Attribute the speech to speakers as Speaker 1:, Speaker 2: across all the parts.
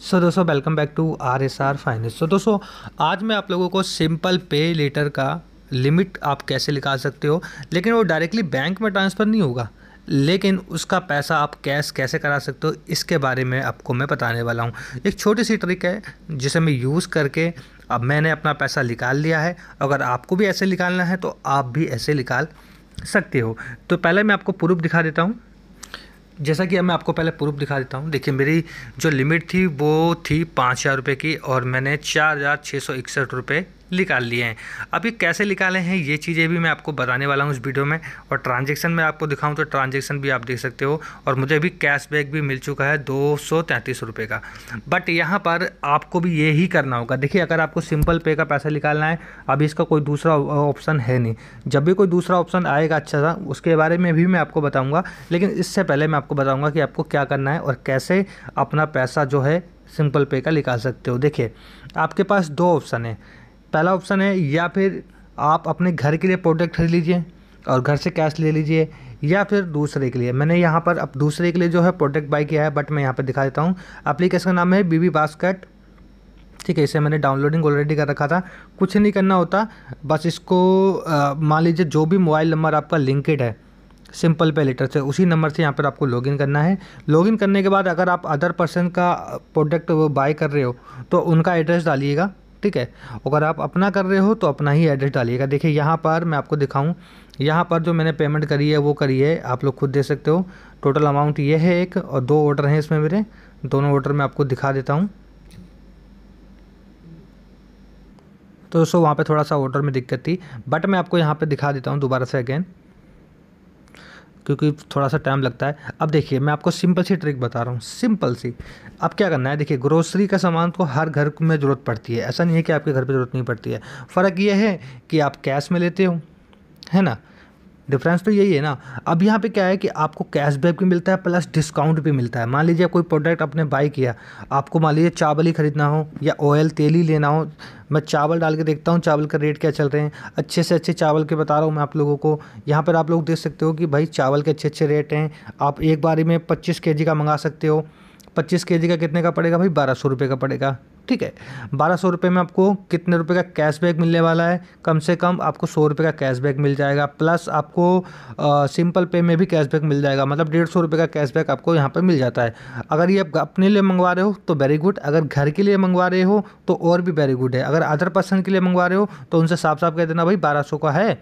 Speaker 1: सो so, दोस्तों welcome back to R S R finance so दोस्तों आज मैं आप लोगों को सिंपल पे लेटर का लिमिट आप कैसे निकाल सकते हो लेकिन वो डायरेक्टली बैंक में ट्रांसफ़र नहीं होगा लेकिन उसका पैसा आप कैश कैसे करा सकते हो इसके बारे में आपको मैं बताने वाला हूँ एक छोटी सी ट्रिक है जिसे मैं यूज़ करके अब मैंने अपना पैसा निकाल लिया है अगर आपको भी ऐसे निकालना है तो आप भी ऐसे निकाल सकते हो तो पहले मैं आपको प्रूफ दिखा देता हूँ जैसा कि मैं आपको पहले प्रूफ दिखा देता हूँ देखिए मेरी जो लिमिट थी वो थी पाँच हज़ार रुपये की और मैंने चार हज़ार छः सौ इकसठ रुपये निकाल लिए हैं अब ये कैसे निकाले हैं ये चीज़ें भी मैं आपको बताने वाला हूँ इस वीडियो में और ट्रांजेक्शन में आपको दिखाऊँ तो ट्रांजेक्शन भी आप देख सकते हो और मुझे अभी कैशबैक भी मिल चुका है दो सौ तैंतीस रुपये का बट यहाँ पर आपको भी ये ही करना होगा देखिए अगर आपको सिंपल पे का पैसा निकालना है अभी इसका कोई दूसरा ऑप्शन है नहीं जब भी कोई दूसरा ऑप्शन आएगा अच्छा सा उसके बारे में भी मैं आपको बताऊँगा लेकिन इससे पहले मैं आपको बताऊँगा कि आपको क्या करना है और कैसे अपना पैसा जो है सिंपल पे का निकाल सकते हो देखिए आपके पास दो ऑप्शन है पहला ऑप्शन है या फिर आप अपने घर के लिए प्रोडक्ट खरीद लीजिए और घर से कैश ले लीजिए या फिर दूसरे के लिए मैंने यहाँ पर अब दूसरे के लिए जो है प्रोडक्ट बाई किया है बट मैं यहाँ पर दिखा देता हूँ अप्लीकेशन का नाम है बीबी बास्केट ठीक है इसे मैंने डाउनलोडिंग ऑलरेडी कर रखा था कुछ नहीं करना होता बस इसको मान लीजिए जो भी मोबाइल नंबर आपका लिंकड है सिंपल पे लेटर से उसी नंबर से यहाँ पर आपको लॉगिन करना है लॉगिन करने के बाद अगर आप अदर पर्सन का प्रोडक्ट बाय कर रहे हो तो उनका एड्रेस डालिएगा ठीक है अगर आप अपना कर रहे हो तो अपना ही एड्रेस डालिएगा देखिए यहाँ पर मैं आपको दिखाऊँ यहाँ पर जो मैंने पेमेंट करी है वो करी है आप लोग खुद दे सकते हो टोटल अमाउंट ये है एक और दो ऑर्डर हैं इसमें मेरे दोनों ऑर्डर मैं आपको दिखा देता हूँ तो सो वहाँ पे थोड़ा सा ऑर्डर में दिक्कत थी बट मैं आपको यहाँ पे दिखा देता हूँ दोबारा से अगेन क्योंकि थोड़ा सा टाइम लगता है अब देखिए मैं आपको सिंपल सी ट्रिक बता रहा हूँ सिंपल सी अब क्या करना है देखिए ग्रोसरी का सामान को हर घर में ज़रूरत पड़ती है ऐसा नहीं है कि आपके घर पर ज़रूरत नहीं पड़ती है फ़र्क यह है कि आप कैश में लेते हो है ना डिफरेंस तो यही है ना अब यहाँ पे क्या है कि आपको कैशबैक भी मिलता है प्लस डिस्काउंट भी मिलता है मान लीजिए कोई प्रोडक्ट आपने बाई किया आपको मान लीजिए चावल ही खरीदना हो या ऑयल तेल ही लेना हो मैं चावल डाल के देखता हूँ चावल का रेट क्या चल रहे हैं अच्छे से अच्छे चावल के बता रहा हूँ मैं आप लोगों को यहाँ पर आप लोग देख सकते हो कि भाई चावल के अच्छे अच्छे रेट हैं आप एक बारी में पच्चीस के जी का मंगा सकते हो पच्चीस के का कितने का पड़ेगा भाई बारह सौ रुपये का पड़ेगा ठीक है बारह सौ रुपये में आपको कितने रुपए का कैशबैक मिलने वाला है कम से कम आपको सौ रुपये का कैशबैक मिल जाएगा प्लस आपको आ, सिंपल पे में भी कैशबैक मिल जाएगा मतलब डेढ़ सौ रुपये का कैशबैक आपको यहाँ पर मिल जाता है अगर ये आप अपने लिए मंगवा रहे हो तो वेरी गुड अगर घर के लिए मंगवा रहे हो तो और भी वेरी गुड है अगर अदर पर्सन के लिए मंगवा रहे हो तो उनसे साफ साफ कह देना भाई बारह का है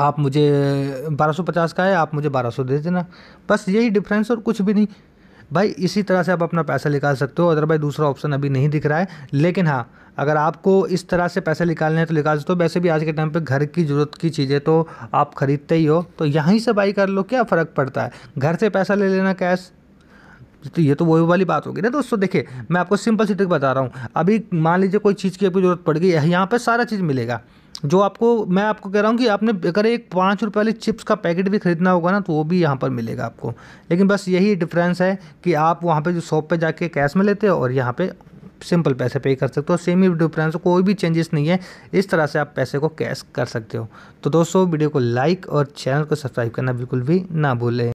Speaker 1: आप मुझे बारह का है आप मुझे बारह दे देना बस यही डिफरेंस और कुछ भी नहीं भाई इसी तरह से आप अपना पैसा निकाल सकते हो अदरवाइज दूसरा ऑप्शन अभी नहीं दिख रहा है लेकिन हाँ अगर आपको इस तरह से पैसा निकालना है तो निकाल सकते हो वैसे भी आज के टाइम पे घर की ज़रूरत की चीज़ें तो आप ख़रीदते ही हो तो यहीं से बाई कर लो क्या फ़र्क पड़ता है घर से पैसा ले लेना कैश तो ये तो वही वाली बात होगी ना दोस्तों देखिए मैं आपको सिंपल सी ट्रिक बता रहा हूँ अभी मान लीजिए कोई चीज़ की आपको ज़रूरत पड़ गई यहाँ पर सारा चीज़ मिलेगा जो आपको मैं आपको कह रहा हूँ कि आपने अगर एक पाँच रुपये वाली चिप्स का पैकेट भी खरीदना होगा ना तो वो भी यहाँ पर मिलेगा आपको लेकिन बस यही डिफरेंस है कि आप वहाँ पर जो शॉप पर जाके कैश में लेते हो और यहाँ पर सिंपल पैसे पे कर सकते हो सेम ही डिफरेंस कोई भी चेंजेस नहीं है इस तरह से आप पैसे को कैश कर सकते हो तो दोस्तों वीडियो को लाइक और चैनल को सब्सक्राइब करना बिल्कुल भी ना भूलें